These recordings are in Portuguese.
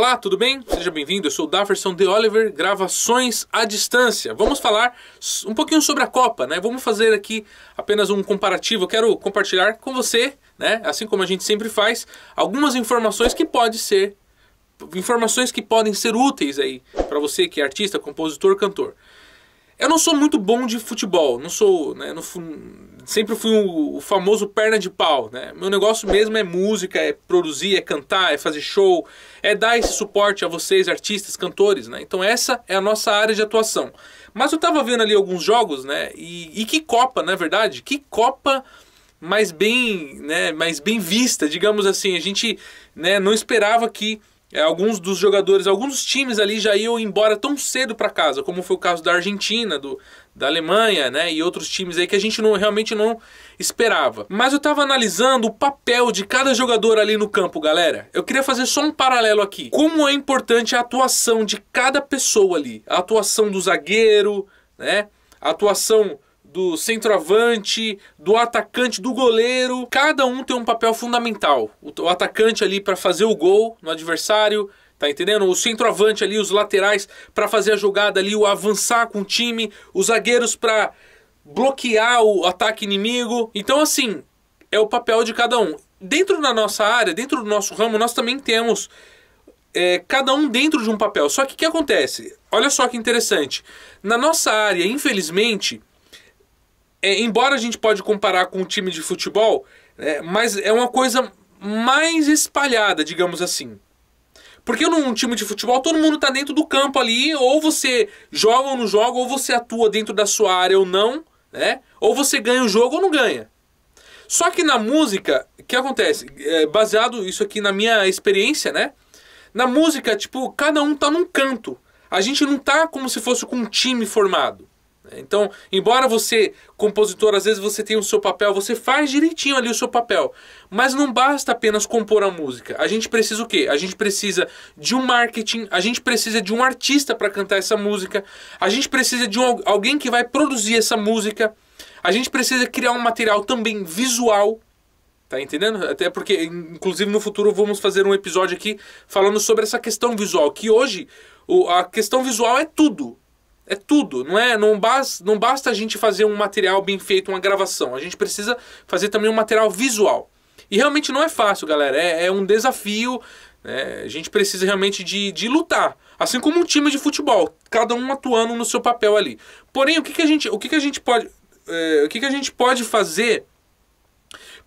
Olá, tudo bem? Seja bem-vindo. Eu sou o Daverson de Oliver, gravações à distância. Vamos falar um pouquinho sobre a Copa, né? Vamos fazer aqui apenas um comparativo. Eu quero compartilhar com você, né, assim como a gente sempre faz, algumas informações que podem ser informações que podem ser úteis aí para você que é artista, compositor, cantor. Eu não sou muito bom de futebol, não sou, né, não fui, sempre fui o, o, famoso perna de pau, né? Meu negócio mesmo é música, é produzir, é cantar, é fazer show, é dar esse suporte a vocês, artistas, cantores, né? Então essa é a nossa área de atuação. Mas eu tava vendo ali alguns jogos, né? E, e que Copa, na é verdade, que Copa mais bem, né, mais bem vista, digamos assim. A gente, né, não esperava que é, alguns dos jogadores, alguns times ali já iam embora tão cedo para casa, como foi o caso da Argentina, do, da Alemanha, né, e outros times aí que a gente não, realmente não esperava. Mas eu estava analisando o papel de cada jogador ali no campo, galera. Eu queria fazer só um paralelo aqui. Como é importante a atuação de cada pessoa ali, a atuação do zagueiro, né, a atuação do centroavante, do atacante, do goleiro. Cada um tem um papel fundamental. O, atacante ali para fazer o gol no adversário, tá entendendo? O centroavante ali, os laterais para fazer a jogada ali, o avançar com o time, os zagueiros para bloquear o ataque inimigo. Então assim, é o papel de cada um. Dentro da nossa área, dentro do nosso ramo, nós também temos é, cada um dentro de um papel. Só que o que acontece? Olha só que interessante. Na nossa área, infelizmente, é, embora a gente pode comparar com um time de futebol, é, mas é uma coisa mais espalhada, digamos assim. Porque num time de futebol todo mundo está dentro do campo ali, ou você joga ou não joga, ou você atua dentro da sua área ou não, né? Ou você ganha o jogo ou não ganha. Só que na música, o que acontece? É, baseado isso aqui na minha experiência, né? Na música, tipo, cada um tá num canto. A gente não tá como se fosse com um time formado. Então, embora você, compositor, às vezes você tenha o seu papel, você faz direitinho ali o seu papel. Mas não basta apenas compor a música. A gente precisa o quê? A gente precisa de um marketing, a gente precisa de um artista para cantar essa música, a gente precisa de um, alguém que vai produzir essa música, a gente precisa criar um material também visual. Tá entendendo? Até porque, inclusive, no futuro vamos fazer um episódio aqui falando sobre essa questão visual, que hoje a questão visual é tudo. É tudo, não é? Não, bas, não basta a gente fazer um material bem feito, uma gravação. A gente precisa fazer também um material visual. E realmente não é fácil, galera. É, é um desafio. Né? A gente precisa realmente de, de lutar. Assim como um time de futebol, cada um atuando no seu papel ali. Porém, o que, que, a, gente, o que, que a gente pode. É, o que, que a gente pode fazer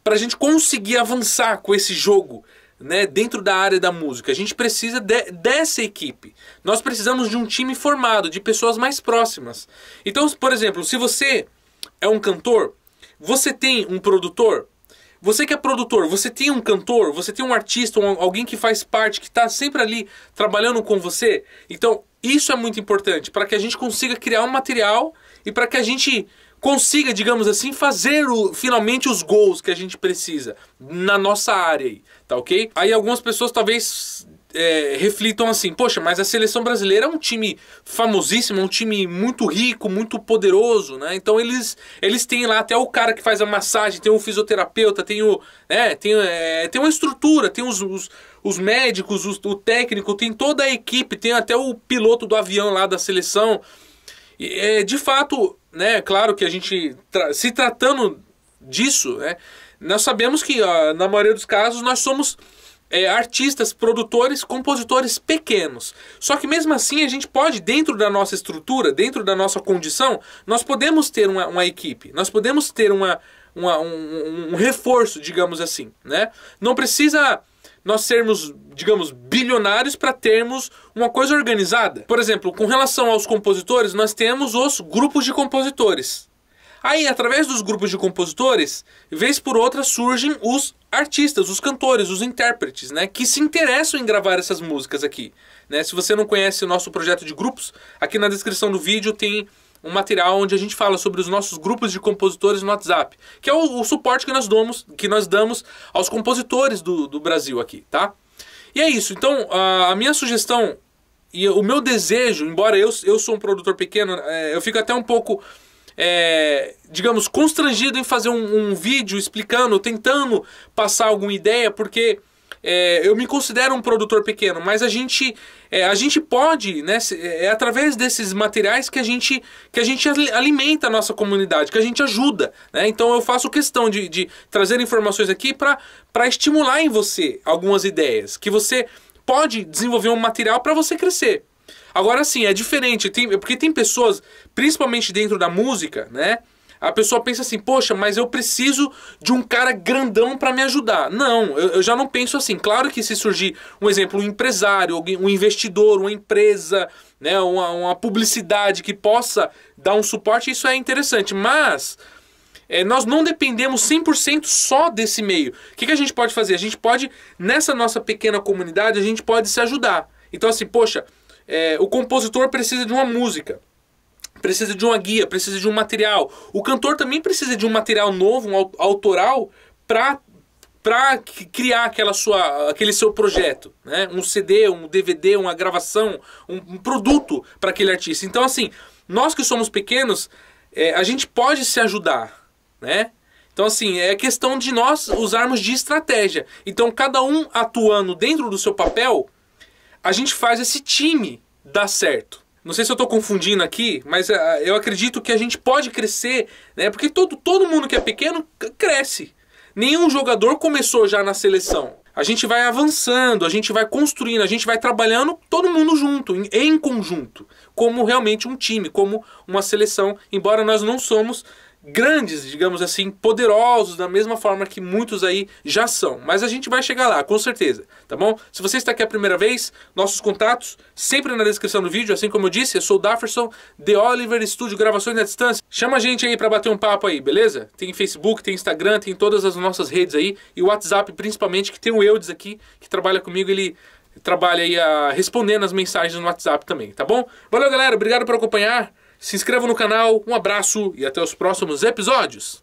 para a gente conseguir avançar com esse jogo né, dentro da área da música. A gente precisa de, dessa equipe. Nós precisamos de um time formado, de pessoas mais próximas. Então, por exemplo, se você é um cantor, você tem um produtor, você que é produtor, você tem um cantor, você tem um artista, um, alguém que faz parte, que está sempre ali trabalhando com você. Então, isso é muito importante para que a gente consiga criar um material e para que a gente consiga, digamos assim, fazer o, finalmente os gols que a gente precisa na nossa área aí, tá ok? Aí algumas pessoas talvez é, reflitam assim: poxa, mas a seleção brasileira é um time famosíssimo, é um time muito rico, muito poderoso, né? Então eles, eles têm lá até o cara que faz a massagem, tem o fisioterapeuta, tem o. Né, tem, é, tem uma estrutura, tem os, os, os médicos, os, o técnico, tem toda a equipe, tem até o piloto do avião lá da seleção. E, é, de fato, né, claro que a gente, tra se tratando disso, né, nós sabemos que, ó, na maioria dos casos, nós somos é, artistas, produtores, compositores pequenos. Só que mesmo assim a gente pode, dentro da nossa estrutura, dentro da nossa condição, nós podemos ter uma, uma equipe, nós podemos ter uma, uma um, um, reforço, digamos assim. Né? Não precisa nós sermos, digamos, bilionários para termos uma coisa organizada. Por exemplo, com relação aos compositores, nós temos os grupos de compositores. Aí, através dos grupos de compositores, vez por outra surgem os artistas, os cantores, os intérpretes, né, que se interessam em gravar essas músicas aqui. Né? Se você não conhece o nosso projeto de grupos, aqui na descrição do vídeo tem um material onde a gente fala sobre os nossos grupos de compositores no WhatsApp, que é o, o suporte que nós damos, que nós damos aos compositores do, do Brasil aqui, tá? E é isso. Então, a minha sugestão e o meu desejo, embora eu, eu sou um produtor pequeno, é, eu fico até um pouco, é, digamos, constrangido em fazer um, um vídeo explicando, tentando passar alguma ideia, porque é, eu me considero um produtor pequeno, mas a gente, é, a gente pode, né, é, é através desses materiais que a gente, que a gente alimenta a nossa comunidade, que a gente ajuda. Né? Então eu faço questão de, de trazer informações aqui para estimular em você algumas ideias, que você pode desenvolver um material para você crescer. Agora sim, é diferente, tem, porque tem pessoas, principalmente dentro da música, né? a pessoa pensa assim, poxa, mas eu preciso de um cara grandão para me ajudar. Não, eu, eu, já não penso assim. Claro que se surgir um exemplo, um empresário, um investidor, uma empresa, né, uma, uma publicidade que possa dar um suporte, isso é interessante. Mas é, nós não dependemos 100% só desse meio. O que, que a gente pode fazer? A gente pode, nessa nossa pequena comunidade, a gente pode se ajudar. Então assim, poxa, é, o compositor precisa de uma música precisa de uma guia, precisa de um material. O cantor também precisa de um material novo, um autoral, para para criar aquela sua, aquele seu projeto, né? Um CD, um DVD, uma gravação, um, um produto para aquele artista. Então, assim, nós que somos pequenos, é, a gente pode se ajudar, né? Então, assim, é questão de nós usarmos de estratégia. Então, cada um atuando dentro do seu papel, a gente faz esse time dar certo. Não sei se eu estou confundindo aqui, mas uh, eu acredito que a gente pode crescer, né? Porque todo, todo mundo que é pequeno cresce. Nenhum jogador começou já na seleção. A gente vai avançando, a gente vai construindo, a gente vai trabalhando todo mundo junto, em, em conjunto, como realmente um time, como uma seleção, embora nós não somos grandes, digamos assim, poderosos da mesma forma que muitos aí já são. Mas a gente vai chegar lá, com certeza, tá bom? Se você está aqui a primeira vez, nossos contatos sempre na descrição do vídeo, assim como eu disse, eu sou o Dafferson, The Oliver Studio Gravações na Distância. Chama a gente aí para bater um papo aí, beleza? Tem Facebook, tem Instagram, tem todas as nossas redes aí e o WhatsApp principalmente, que tem o Eudes aqui, que trabalha comigo, ele trabalha aí a respondendo as mensagens no WhatsApp também, tá bom? Valeu, galera, obrigado por acompanhar. Se inscreva no canal, um abraço e até os próximos episódios!